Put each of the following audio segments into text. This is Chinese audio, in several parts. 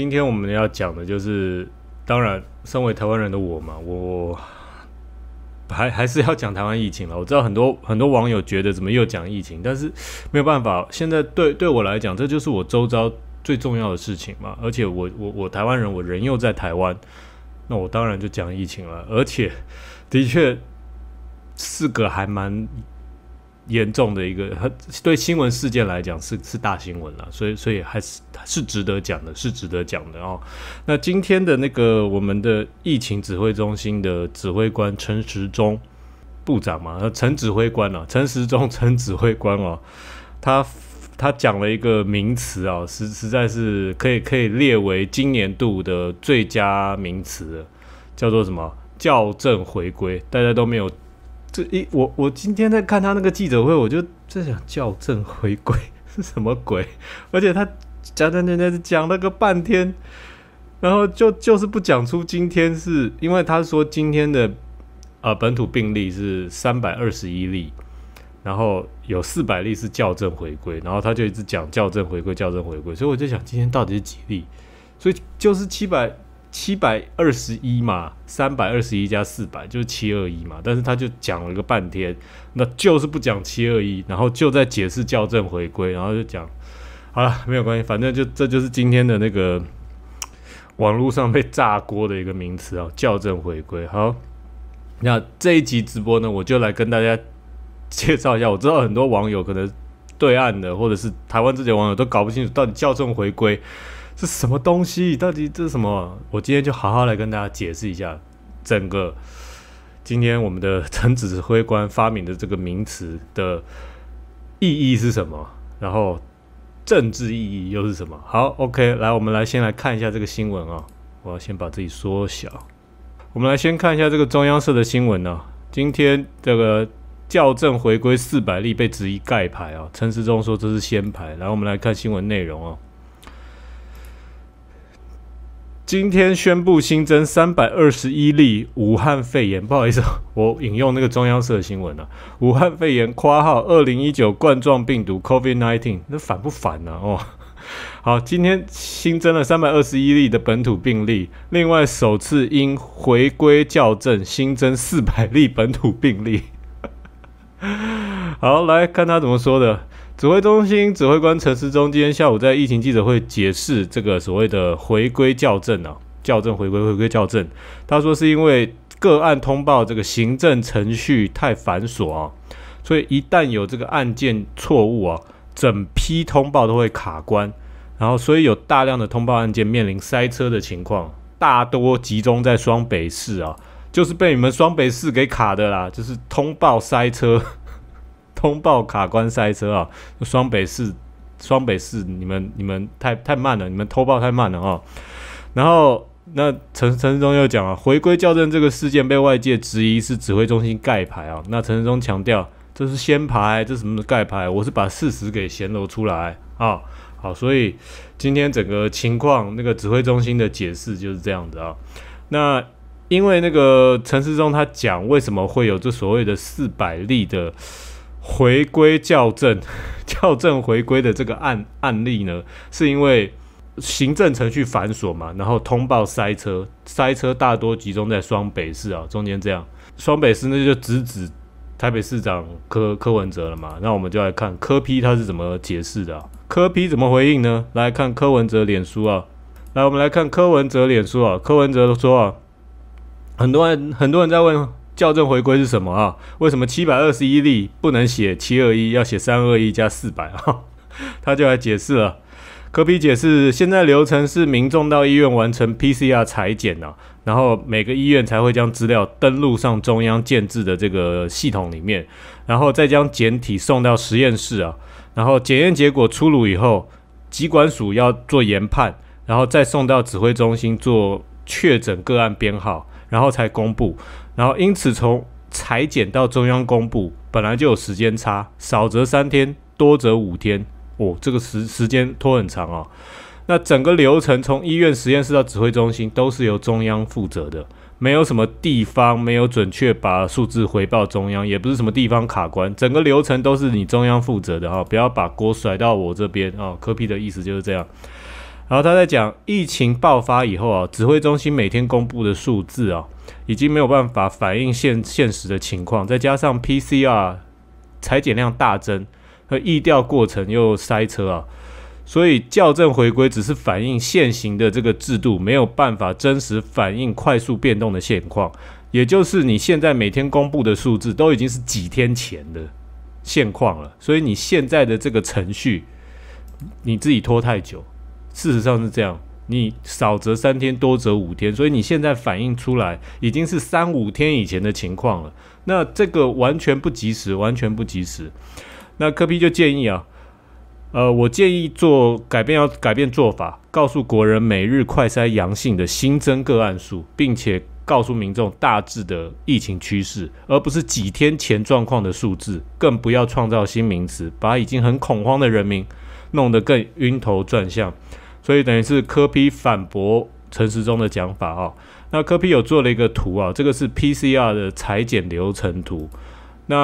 今天我们要讲的就是，当然，身为台湾人的我嘛，我还还是要讲台湾疫情了。我知道很多很多网友觉得怎么又讲疫情，但是没有办法，现在对对我来讲，这就是我周遭最重要的事情嘛。而且我我我台湾人，我人又在台湾，那我当然就讲疫情了。而且的确四个还蛮。严重的一个，对新闻事件来讲是是大新闻了，所以所以还是是值得讲的，是值得讲的哦。那今天的那个我们的疫情指挥中心的指挥官陈时中部长嘛，陈指挥官啊，陈时中 陈指挥官哦，他他讲了一个名词啊，实实在是可以可以列为今年度的最佳名词，叫做什么？校正回归，大家都没有。这一我我今天在看他那个记者会，我就在想校正回归是什么鬼？而且他讲讲讲讲讲了个半天，然后就就是不讲出今天是因为他说今天的呃本土病例是三百二十一例，然后有四百例是校正回归，然后他就一直讲校正回归校正回归，所以我就想今天到底是几例？所以就是七百。七百二十一嘛，三百二十一加四百就是七二一嘛，但是他就讲了个半天，那就是不讲七二一，然后就在解释校正回归，然后就讲，好了，没有关系，反正就这就是今天的那个网络上被炸锅的一个名词啊，校正回归。好，那这一集直播呢，我就来跟大家介绍一下，我知道很多网友可能对岸的或者是台湾这些网友都搞不清楚到底校正回归。是什么东西？到底这是什么？我今天就好好来跟大家解释一下，整个今天我们的陈指挥官发明的这个名词的意义是什么，然后政治意义又是什么？好，OK，来，我们来先来看一下这个新闻啊！我要先把自己缩小。我们来先看一下这个中央社的新闻呢。今天这个校正回归四百例被质疑盖牌啊，陈时中说这是先牌。来，我们来看新闻内容啊。今天宣布新增三百二十一例武汉肺炎，不好意思，我引用那个中央社的新闻了。武汉肺炎，括号二零一九冠状病毒 COVID nineteen，那烦不烦呢？哦，好，今天新增了三百二十一例的本土病例，另外首次因回归校正新增四百例本土病例。好，来看他怎么说的。指挥中心指挥官陈世忠今天下午在疫情记者会解释这个所谓的回归校正啊，校正回归回归校正，他说是因为个案通报这个行政程序太繁琐啊，所以一旦有这个案件错误啊，整批通报都会卡关，然后所以有大量的通报案件面临塞车的情况，大多集中在双北市啊，就是被你们双北市给卡的啦，就是通报塞车。通报卡关塞车啊，双北市，双北市，你们你们太太慢了，你们偷报太慢了啊。然后那陈陈世忠又讲了，回归校正这个事件被外界质疑是指挥中心盖牌啊。那陈世忠强调，这是先牌，这什么盖牌，我是把事实给显露出来啊。好，所以今天整个情况，那个指挥中心的解释就是这样子啊。那因为那个陈世忠他讲，为什么会有这所谓的四百例的？回归校正，校正回归的这个案案例呢，是因为行政程序繁琐嘛，然后通报塞车，塞车大多集中在双北市啊，中间这样，双北市那就直指台北市长柯柯文哲了嘛，那我们就来看柯批他是怎么解释的啊，柯批怎么回应呢？来看柯文哲脸书啊，来我们来看柯文哲脸书啊，柯文哲说啊，很多人很多人在问。校正回归是什么啊？为什么七百二十一例不能写七二一，要写三二一加四百啊？他就来解释了，科比解释：现在流程是民众到医院完成 PCR 裁剪啊，然后每个医院才会将资料登录上中央建制的这个系统里面，然后再将检体送到实验室啊，然后检验结果出炉以后，疾管署要做研判，然后再送到指挥中心做确诊个案编号，然后才公布。然后，因此从裁剪到中央公布，本来就有时间差，少则三天，多则五天。哦，这个时时间拖很长啊。那整个流程从医院实验室到指挥中心，都是由中央负责的，没有什么地方没有准确把数字回报中央，也不是什么地方卡关，整个流程都是你中央负责的啊，不要把锅甩到我这边啊。科比的意思就是这样。然后他在讲疫情爆发以后啊，指挥中心每天公布的数字啊，已经没有办法反映现现实的情况。再加上 PCR 裁剪量大增和疫调过程又塞车啊，所以校正回归只是反映现行的这个制度，没有办法真实反映快速变动的现况。也就是你现在每天公布的数字都已经是几天前的现况了。所以你现在的这个程序，你自己拖太久。事实上是这样，你少则三天，多则五天，所以你现在反映出来已经是三五天以前的情况了。那这个完全不及时，完全不及时。那科比就建议啊，呃，我建议做改变，要改变做法，告诉国人每日快筛阳性的新增个案数，并且告诉民众大致的疫情趋势，而不是几天前状况的数字，更不要创造新名词，把已经很恐慌的人民弄得更晕头转向。所以等于是科比反驳陈时中的讲法啊，那科比有做了一个图啊，这个是 PCR 的裁剪流程图。那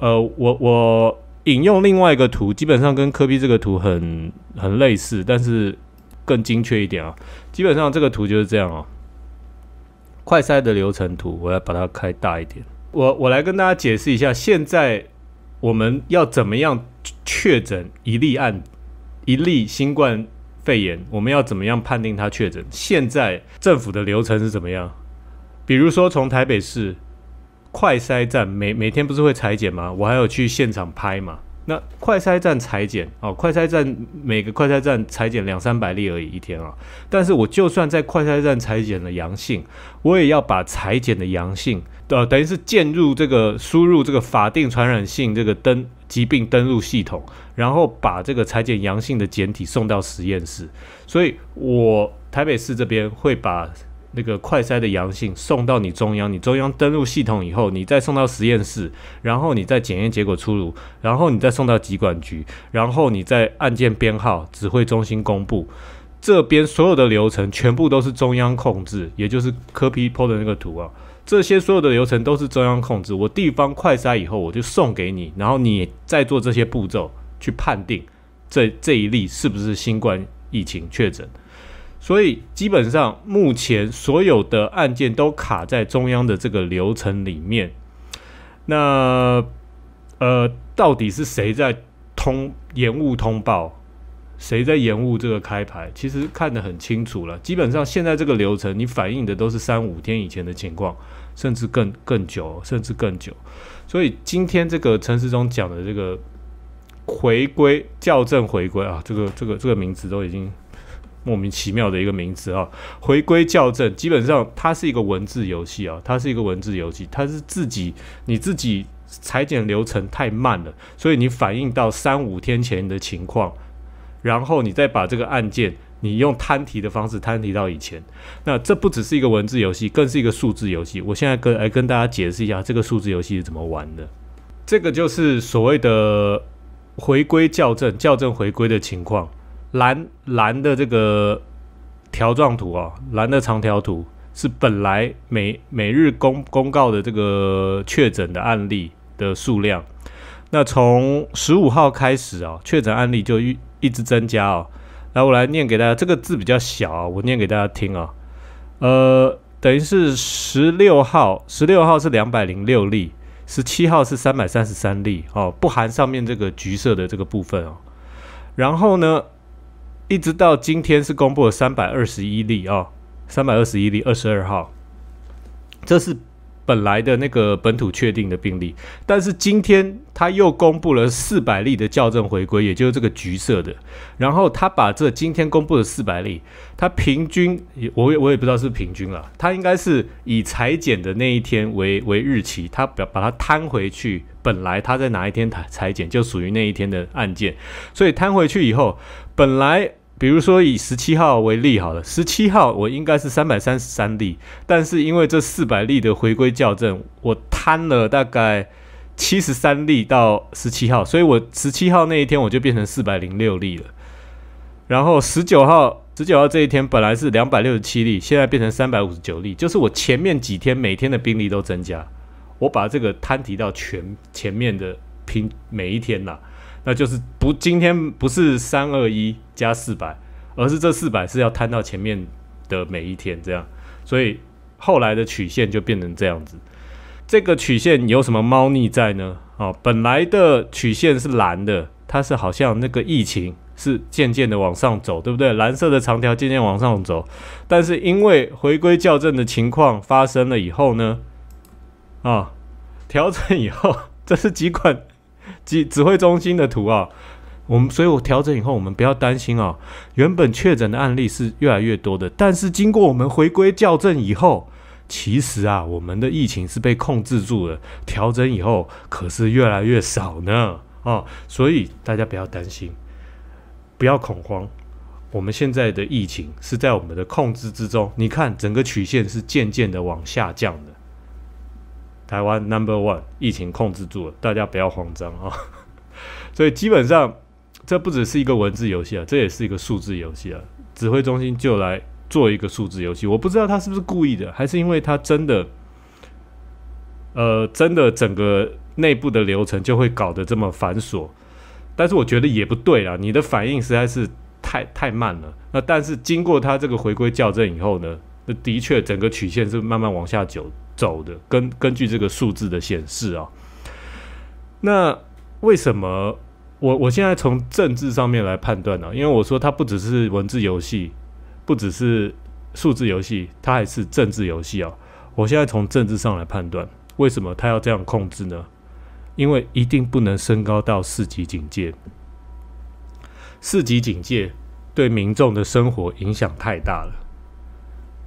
呃，我我引用另外一个图，基本上跟科比这个图很很类似，但是更精确一点啊。基本上这个图就是这样哦，快筛的流程图，我要把它开大一点。我我来跟大家解释一下，现在我们要怎么样确诊一例案一例新冠？肺炎，我们要怎么样判定他确诊？现在政府的流程是怎么样？比如说从台北市快筛站，每每天不是会裁剪吗？我还有去现场拍嘛。那快筛站裁剪哦，快筛站每个快筛站裁剪两三百例而已一天啊，但是我就算在快筛站裁剪了阳性，我也要把裁剪的阳性，呃，等于是进入这个输入这个法定传染性这个登疾病登入系统，然后把这个裁剪阳性的检体送到实验室，所以我台北市这边会把。那个快筛的阳性送到你中央，你中央登录系统以后，你再送到实验室，然后你再检验结果出炉，然后你再送到疾管局，然后你在案件编号指挥中心公布。这边所有的流程全部都是中央控制，也就是科普的那个图啊，这些所有的流程都是中央控制。我地方快筛以后我就送给你，然后你再做这些步骤去判定这这一例是不是新冠疫情确诊。所以基本上，目前所有的案件都卡在中央的这个流程里面。那呃，到底是谁在通延误通报？谁在延误这个开牌？其实看得很清楚了。基本上现在这个流程，你反映的都是三五天以前的情况，甚至更更久，甚至更久。所以今天这个陈世忠讲的这个回归校正回归啊，这个这个这个名字都已经。莫名其妙的一个名词啊，回归校正基本上它是一个文字游戏啊，它是一个文字游戏，它是自己你自己裁剪流程太慢了，所以你反映到三五天前的情况，然后你再把这个案件你用摊题的方式摊提到以前，那这不只是一个文字游戏，更是一个数字游戏。我现在跟来跟大家解释一下这个数字游戏是怎么玩的，这个就是所谓的回归校正，校正回归的情况。蓝蓝的这个条状图啊，蓝的长条图是本来每每日公公告的这个确诊的案例的数量。那从十五号开始啊，确诊案例就一一直增加哦。来，我来念给大家，这个字比较小啊，我念给大家听啊。呃，等于是十六号，十六号是两百零六例，十七号是三百三十三例，哦，不含上面这个橘色的这个部分哦。然后呢？一直到今天是公布了三百二十一例啊，三百二十一例，二十二号，这是本来的那个本土确定的病例，但是今天他又公布了四百例的校正回归，也就是这个橘色的。然后他把这今天公布的四百例，他平均，我我我也不知道是平均了，他应该是以裁剪的那一天为为日期，他把把它摊回去，本来他在哪一天裁裁剪就属于那一天的案件，所以摊回去以后。本来，比如说以十七号为例好了，十七号我应该是三百三十三例，但是因为这四百例的回归校正，我摊了大概七十三例到十七号，所以我十七号那一天我就变成四百零六例了。然后十九号，十九号这一天本来是两百六十七例，现在变成三百五十九例，就是我前面几天每天的病例都增加，我把这个摊提到全前面的平每一天了。那就是不，今天不是三二一加四百，而是这四百是要摊到前面的每一天这样，所以后来的曲线就变成这样子。这个曲线有什么猫腻在呢？啊，本来的曲线是蓝的，它是好像那个疫情是渐渐的往上走，对不对？蓝色的长条渐渐往上走，但是因为回归校正的情况发生了以后呢，啊，调整以后，这是几款。指指挥中心的图啊，我们所以，我调整以后，我们不要担心啊。原本确诊的案例是越来越多的，但是经过我们回归校正以后，其实啊，我们的疫情是被控制住了。调整以后，可是越来越少呢啊，所以大家不要担心，不要恐慌。我们现在的疫情是在我们的控制之中。你看，整个曲线是渐渐的往下降的。台湾 Number One 疫情控制住了，大家不要慌张啊！所以基本上这不只是一个文字游戏啊，这也是一个数字游戏啊。指挥中心就来做一个数字游戏，我不知道他是不是故意的，还是因为他真的，呃，真的整个内部的流程就会搞得这么繁琐。但是我觉得也不对啊，你的反应实在是太太慢了。那但是经过他这个回归校正以后呢，那的确整个曲线是慢慢往下走。走的，根根据这个数字的显示啊，那为什么我我现在从政治上面来判断呢？因为我说它不只是文字游戏，不只是数字游戏，它还是政治游戏啊！我现在从政治上来判断，为什么它要这样控制呢？因为一定不能升高到四级警戒，四级警戒对民众的生活影响太大了。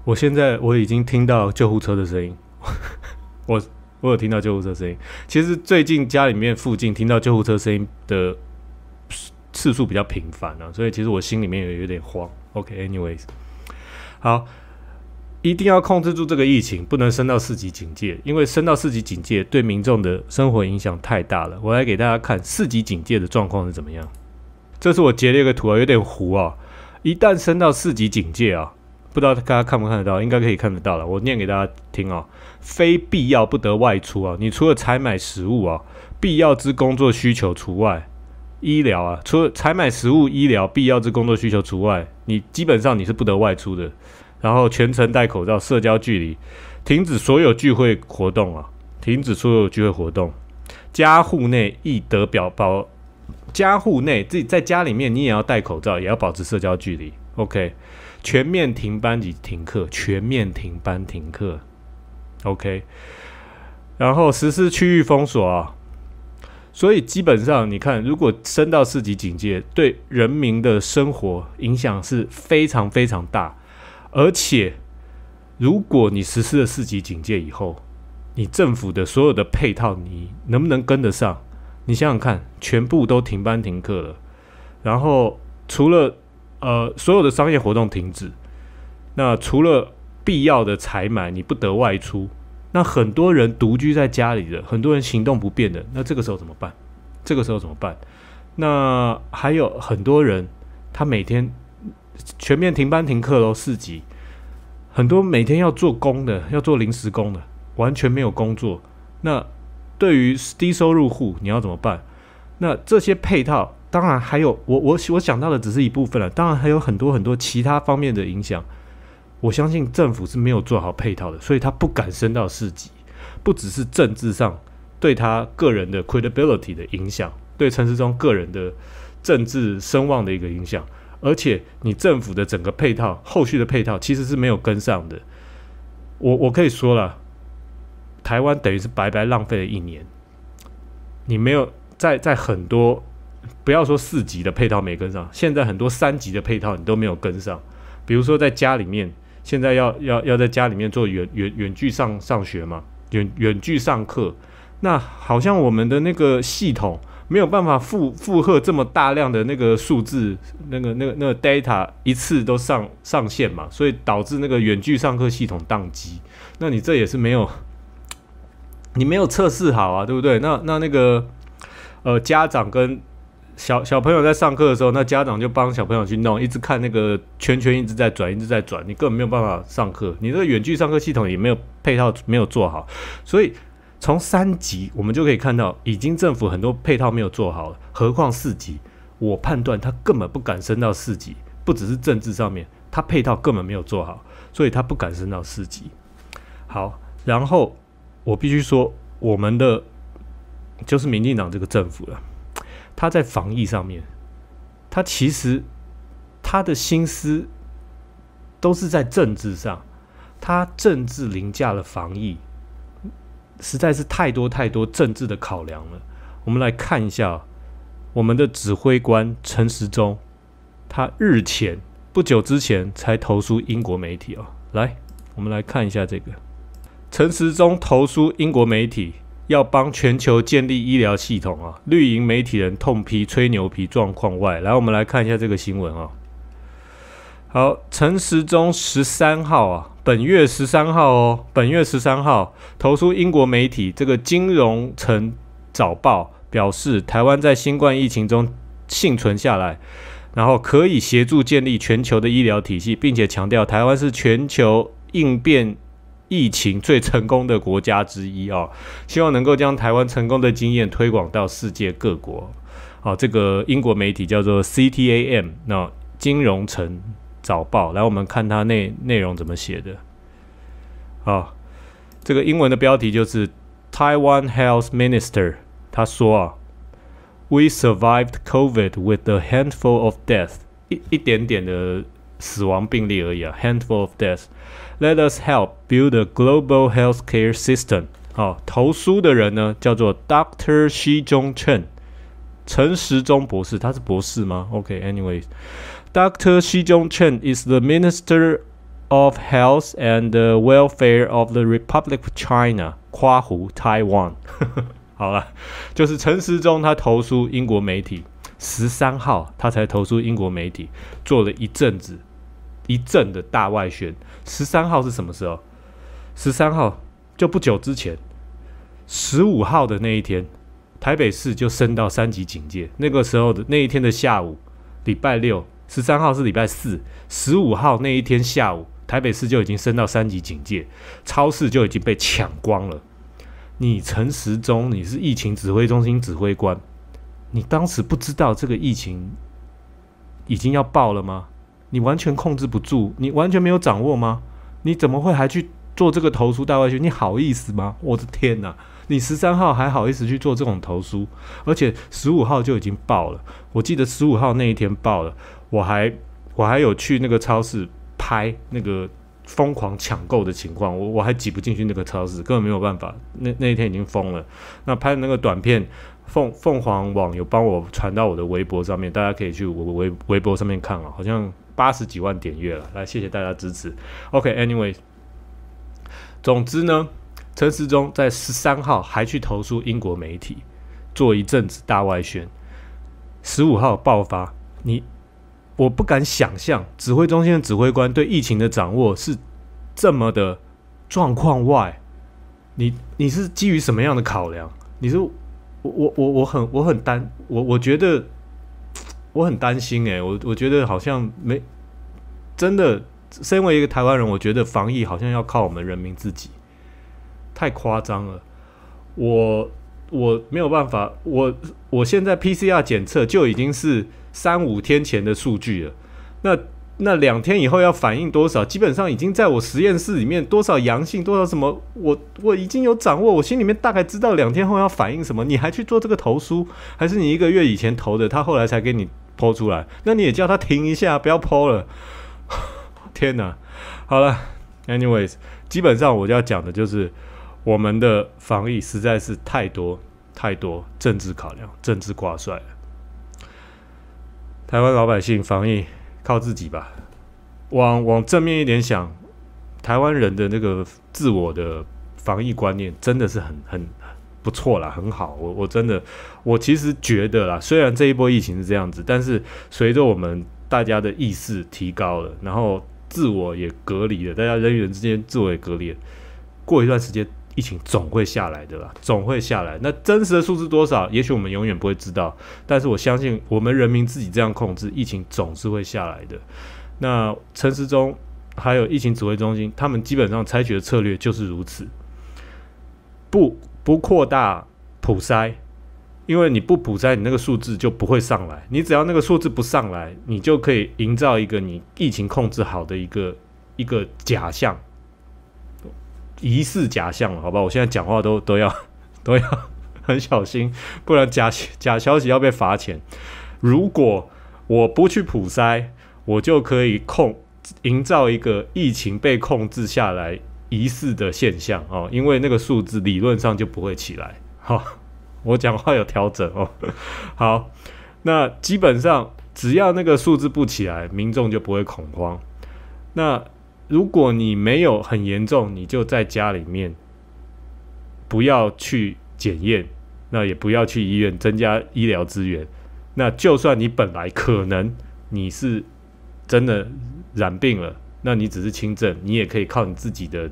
我现在我已经听到救护车的声音。我我有听到救护车声音，其实最近家里面附近听到救护车声音的次数比较频繁啊，所以其实我心里面也有点慌。OK，anyways，好，一定要控制住这个疫情，不能升到四级警戒，因为升到四级警戒对民众的生活影响太大了。我来给大家看四级警戒的状况是怎么样。这是我截了一个图啊，有点糊啊。一旦升到四级警戒啊。不知道大家看不看得到，应该可以看得到了。我念给大家听哦：非必要不得外出啊！你除了采买食物啊，必要之工作需求除外；医疗啊，除了采买食物、医疗必要之工作需求除外，你基本上你是不得外出的。然后全程戴口罩，社交距离，停止所有聚会活动啊！停止所有聚会活动，家户内亦得表保，家户内自己在家里面，你也要戴口罩，也要保持社交距离。OK。全面停班及停课，全面停班停课，OK。然后实施区域封锁啊，所以基本上你看，如果升到四级警戒，对人民的生活影响是非常非常大。而且，如果你实施了四级警戒以后，你政府的所有的配套，你能不能跟得上？你想想看，全部都停班停课了，然后除了呃，所有的商业活动停止。那除了必要的采买，你不得外出。那很多人独居在家里的，很多人行动不便的，那这个时候怎么办？这个时候怎么办？那还有很多人，他每天全面停班停课喽，四级。很多每天要做工的，要做临时工的，完全没有工作。那对于低收入户，你要怎么办？那这些配套？当然，还有我我我想到的只是一部分了。当然还有很多很多其他方面的影响。我相信政府是没有做好配套的，所以他不敢升到市级。不只是政治上对他个人的 credibility 的影响，对陈世忠个人的政治声望的一个影响。而且你政府的整个配套，后续的配套其实是没有跟上的。我我可以说了，台湾等于是白白浪费了一年。你没有在在很多。不要说四级的配套没跟上，现在很多三级的配套你都没有跟上。比如说在家里面，现在要要要在家里面做远远远距上上学嘛，远远距上课，那好像我们的那个系统没有办法负负荷这么大量的那个数字，那个那个那个 data 一次都上上线嘛，所以导致那个远距上课系统宕机。那你这也是没有，你没有测试好啊，对不对？那那那个呃，家长跟小小朋友在上课的时候，那家长就帮小朋友去弄，一直看那个圈圈一直在转，一直在转，你根本没有办法上课。你这个远距上课系统也没有配套，没有做好。所以从三级，我们就可以看到，已经政府很多配套没有做好了，何况四级。我判断他根本不敢升到四级，不只是政治上面，他配套根本没有做好，所以他不敢升到四级。好，然后我必须说，我们的就是民进党这个政府了。他在防疫上面，他其实他的心思都是在政治上，他政治凌驾了防疫，实在是太多太多政治的考量了。我们来看一下我们的指挥官陈时中，他日前不久之前才投诉英国媒体哦，来，我们来看一下这个陈时中投诉英国媒体。要帮全球建立医疗系统啊！绿营媒体人痛批吹牛皮状况外，来我们来看一下这个新闻啊。好，陈时中十三号啊，本月十三号哦，本月十三号，投诉英国媒体这个《金融城早报》表示，台湾在新冠疫情中幸存下来，然后可以协助建立全球的医疗体系，并且强调台湾是全球应变。疫情最成功的国家之一啊，希望能够将台湾成功的经验推广到世界各国。好，这个英国媒体叫做 CTAM，那金融城早报。来，我们看它内内容怎么写的。啊？这个英文的标题就是 Taiwan Health Minister 他说啊，We survived COVID with a handful of deaths，一一点点的死亡病例而已啊，handful of deaths。Let us help build a global healthcare system。哦，投书的人呢叫做 Doctor 西中 Chen，陈时中博士，他是博士吗？OK，anyways，Doctor 西中 Zhongchen is the Minister of Health and the Welfare of the Republic of China, China，夸胡 Taiwan。好了，就是陈时中他投书英国媒体，十三号他才投书英国媒体，做了一阵子。一阵的大外旋，十三号是什么时候？十三号就不久之前，十五号的那一天，台北市就升到三级警戒。那个时候的那一天的下午，礼拜六十三号是礼拜四，十五号那一天下午，台北市就已经升到三级警戒，超市就已经被抢光了。你陈时中，你是疫情指挥中心指挥官，你当时不知道这个疫情已经要爆了吗？你完全控制不住，你完全没有掌握吗？你怎么会还去做这个投诉带外去？你好意思吗？我的天哪！你十三号还好意思去做这种投诉，而且十五号就已经爆了。我记得十五号那一天爆了，我还我还有去那个超市拍那个疯狂抢购的情况，我我还挤不进去那个超市，根本没有办法。那那一天已经疯了。那拍的那个短片，凤凤凰网有帮我传到我的微博上面，大家可以去微微微博上面看了，好像。八十几万点阅了，来，谢谢大家支持。OK，Anyway，总之呢，陈时中在十三号还去投诉英国媒体，做一阵子大外宣。十五号爆发，你我不敢想象指挥中心的指挥官对疫情的掌握是这么的状况外。你你是基于什么样的考量？你是我我我我很我很担我我觉得。我很担心诶，我我觉得好像没真的身为一个台湾人，我觉得防疫好像要靠我们人民自己，太夸张了。我我没有办法，我我现在 PCR 检测就已经是三五天前的数据了。那那两天以后要反映多少？基本上已经在我实验室里面多少阳性多少什么，我我已经有掌握，我心里面大概知道两天后要反映什么。你还去做这个投诉？还是你一个月以前投的，他后来才给你？剖出来，那你也叫他停一下，不要剖了。天哪，好了，anyways，基本上我就要讲的就是，我们的防疫实在是太多太多政治考量、政治挂帅了。台湾老百姓防疫靠自己吧，往往正面一点想，台湾人的那个自我的防疫观念真的是很很。不错啦，很好。我我真的，我其实觉得啦，虽然这一波疫情是这样子，但是随着我们大家的意识提高了，然后自我也隔离了，大家人与人之间自我也隔离，了，过一段时间疫情总会下来的啦，总会下来。那真实的数字多少，也许我们永远不会知道，但是我相信我们人民自己这样控制疫情，总是会下来的。那城市中还有疫情指挥中心，他们基本上采取的策略就是如此，不。不扩大普筛，因为你不普筛，你那个数字就不会上来。你只要那个数字不上来，你就可以营造一个你疫情控制好的一个一个假象，疑似假象好吧？我现在讲话都都要 都要很小心，不然假假消息要被罚钱。如果我不去普筛，我就可以控营造一个疫情被控制下来。疑似的现象哦，因为那个数字理论上就不会起来。哈，我讲话有调整哦。好，那基本上只要那个数字不起来，民众就不会恐慌。那如果你没有很严重，你就在家里面不要去检验，那也不要去医院增加医疗资源。那就算你本来可能你是真的染病了。那你只是轻症，你也可以靠你自己的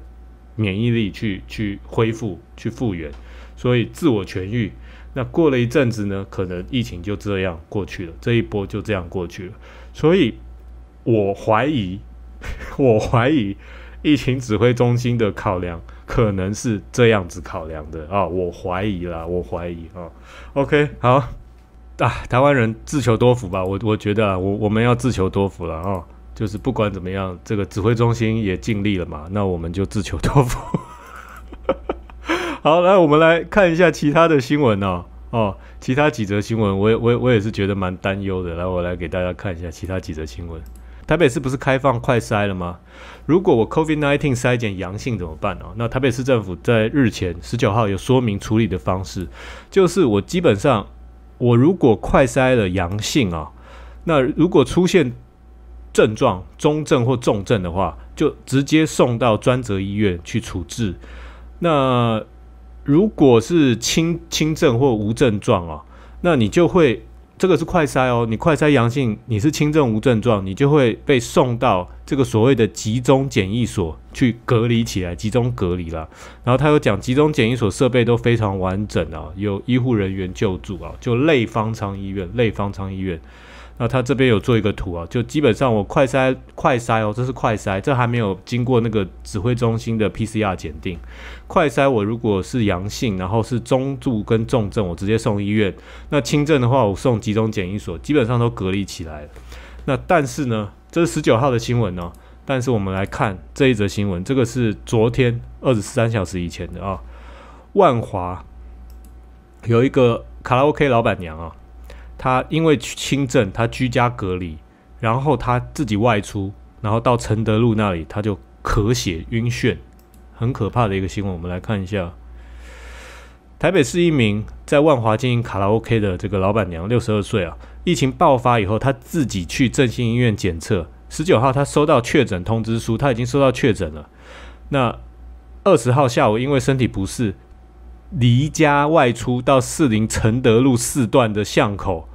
免疫力去去恢复、去复原，所以自我痊愈。那过了一阵子呢，可能疫情就这样过去了，这一波就这样过去了。所以，我怀疑，我怀疑，疫情指挥中心的考量可能是这样子考量的啊！我怀疑了，我怀疑啊。OK，好啊，台湾人自求多福吧。我我觉得啊，我我们要自求多福了啊。就是不管怎么样，这个指挥中心也尽力了嘛，那我们就自求多福。好，来我们来看一下其他的新闻哦。哦，其他几则新闻，我也我我也是觉得蛮担忧的。来，我来给大家看一下其他几则新闻。台北市不是开放快筛了吗？如果我 COVID nineteen 筛检阳性怎么办呢？那台北市政府在日前十九号有说明处理的方式，就是我基本上我如果快筛了阳性啊，那如果出现症状中症或重症的话，就直接送到专责医院去处置。那如果是轻轻症或无症状啊，那你就会这个是快筛哦，你快筛阳性，你是轻症无症状，你就会被送到这个所谓的集中检疫所去隔离起来，集中隔离了。然后他又讲，集中检疫所设备都非常完整啊，有医护人员救助啊，就类方舱医院，类方舱医院。那他这边有做一个图啊，就基本上我快筛快筛哦，这是快筛，这还没有经过那个指挥中心的 PCR 检定。快筛我如果是阳性，然后是中度跟重症，我直接送医院。那轻症的话，我送集中检疫所，基本上都隔离起来了。那但是呢，这是十九号的新闻呢，但是我们来看这一则新闻，这个是昨天二十三小时以前的啊。万华有一个卡拉 OK 老板娘啊。他因为轻症，他居家隔离，然后他自己外出，然后到承德路那里，他就咳血、晕眩，很可怕的一个新闻。我们来看一下，台北市一名在万华经营卡拉 OK 的这个老板娘，六十二岁啊。疫情爆发以后，她自己去振兴医院检测，十九号她收到确诊通知书，她已经收到确诊了。那二十号下午，因为身体不适。离家外出到四邻承德路四段的巷口，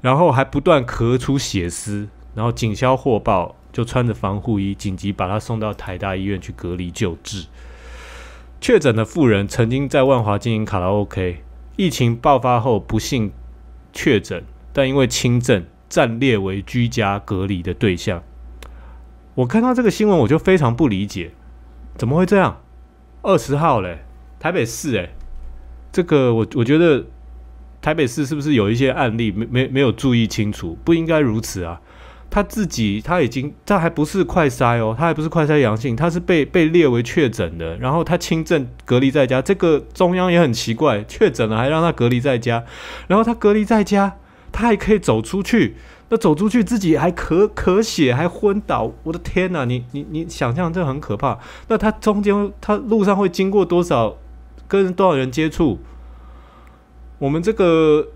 然后还不断咳出血丝，然后警消火报就穿着防护衣紧急把他送到台大医院去隔离救治。确诊的妇人曾经在万华经营卡拉 OK，疫情爆发后不幸确诊，但因为轻症，暂列为居家隔离的对象。我看到这个新闻，我就非常不理解，怎么会这样？二十号嘞，台北市哎。这个我我觉得台北市是不是有一些案例没没没有注意清楚，不应该如此啊！他自己他已经他还不是快筛哦，他还不是快筛阳性，他是被被列为确诊的，然后他轻症隔离在家。这个中央也很奇怪，确诊了还让他隔离在家，然后他隔离在家，他还可以走出去，那走出去自己还咳咳血还昏倒，我的天呐，你你你想象这很可怕。那他中间他路上会经过多少？跟多少人接触？我们这个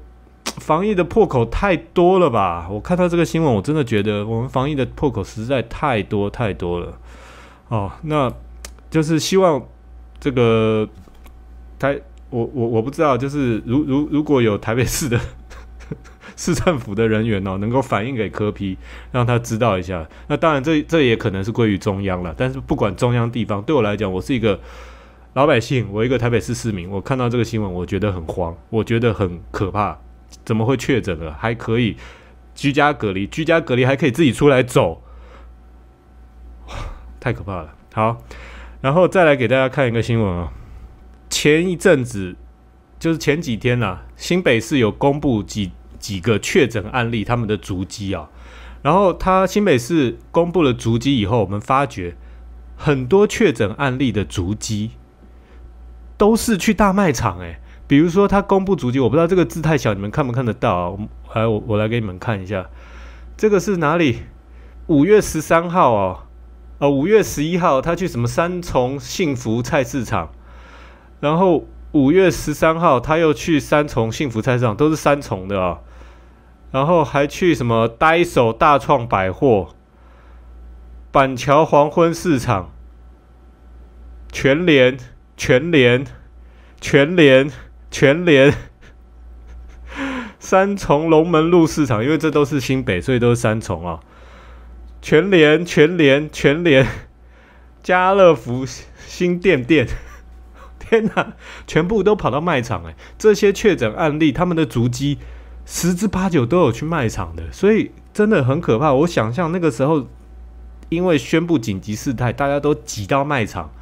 防疫的破口太多了吧？我看到这个新闻，我真的觉得我们防疫的破口实在太多太多了。哦，那 就是希望这个台，我我我不知道，就是如如如果有台北市的 市政府的人员哦，能够反映给科批，让他知道一下。那当然，这这也可能是归于中央了。但是不管中央地方，对我来讲，我是一个。老百姓，我一个台北市市民，我看到这个新闻，我觉得很慌，我觉得很可怕。怎么会确诊了？还可以居家隔离，居家隔离还可以自己出来走，太可怕了。好，然后再来给大家看一个新闻啊。前一阵子，就是前几天呐，新北市有公布几几个确诊案例他们的足迹啊。然后他新北市公布了足迹以后，我们发觉很多确诊案例的足迹。都是去大卖场哎，比如说他公布足迹，我不知道这个字太小，你们看不看得到啊？我来，我我来给你们看一下，这个是哪里？五月十三号哦，啊，五月十一号他去什么三重幸福菜市场，然后五月十三号他又去三重幸福菜市场，都是三重的啊，然后还去什么呆手大创百货、板桥黄昏市场、全联。全联、全联、全联，三重龙门路市场，因为这都是新北，所以都是三重啊。全联、全联、全联，家乐福新店店，天哪，全部都跑到卖场哎！这些确诊案例，他们的足迹十之八九都有去卖场的，所以真的很可怕。我想象那个时候，因为宣布紧急事态，大家都挤到卖场，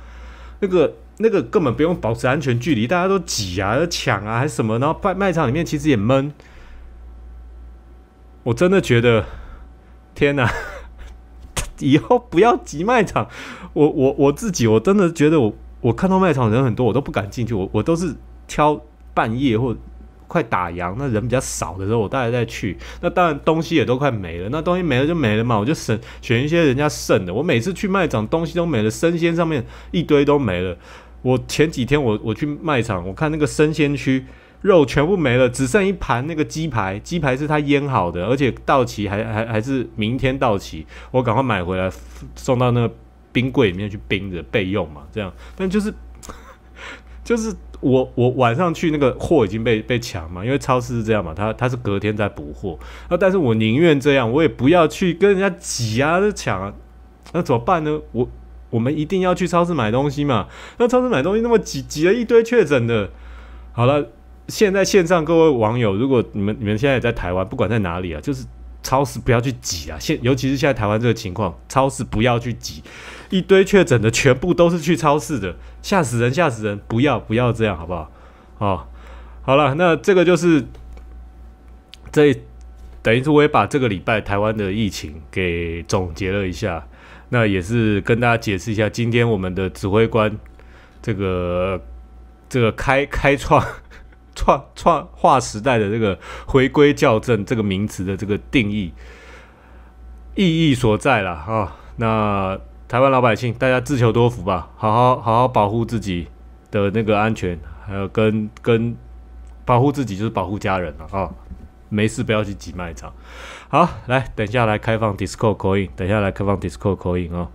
那个。那个根本不用保持安全距离，大家都挤啊，抢啊，还是什么？然后卖卖场里面其实也闷，我真的觉得，天哪！以后不要挤卖场。我我我自己我真的觉得，我我看到卖场人很多，我都不敢进去。我我都是挑半夜或。快打烊，那人比较少的时候，我大概再去。那当然东西也都快没了，那东西没了就没了嘛，我就省选一些人家剩的。我每次去卖场，东西都没了，生鲜上面一堆都没了。我前几天我我去卖场，我看那个生鲜区，肉全部没了，只剩一盘那个鸡排，鸡排是他腌好的，而且到期还还还是明天到期，我赶快买回来送到那个冰柜里面去冰着备用嘛，这样。但就是。就是我我晚上去那个货已经被被抢嘛，因为超市是这样嘛，他他是隔天在补货啊。但是我宁愿这样，我也不要去跟人家挤啊、抢啊。那怎么办呢？我我们一定要去超市买东西嘛。那超市买东西那么挤，挤了一堆确诊的。好了，现在线上各位网友，如果你们你们现在也在台湾，不管在哪里啊，就是。超市不要去挤啊！现尤其是现在台湾这个情况，超市不要去挤，一堆确诊的全部都是去超市的，吓死人，吓死人！不要，不要这样，好不好？哦，好了，那这个就是这，等于是我也把这个礼拜台湾的疫情给总结了一下，那也是跟大家解释一下，今天我们的指挥官这个这个开开创。创创划时代的这个回归校正这个名词的这个定义意义所在了啊！那台湾老百姓，大家自求多福吧，好好好好保护自己的那个安全，还有跟跟保护自己就是保护家人了啊！没事不要去挤卖场。好，来等下来开放 Discord 口音，等下来开放 Discord 口音啊！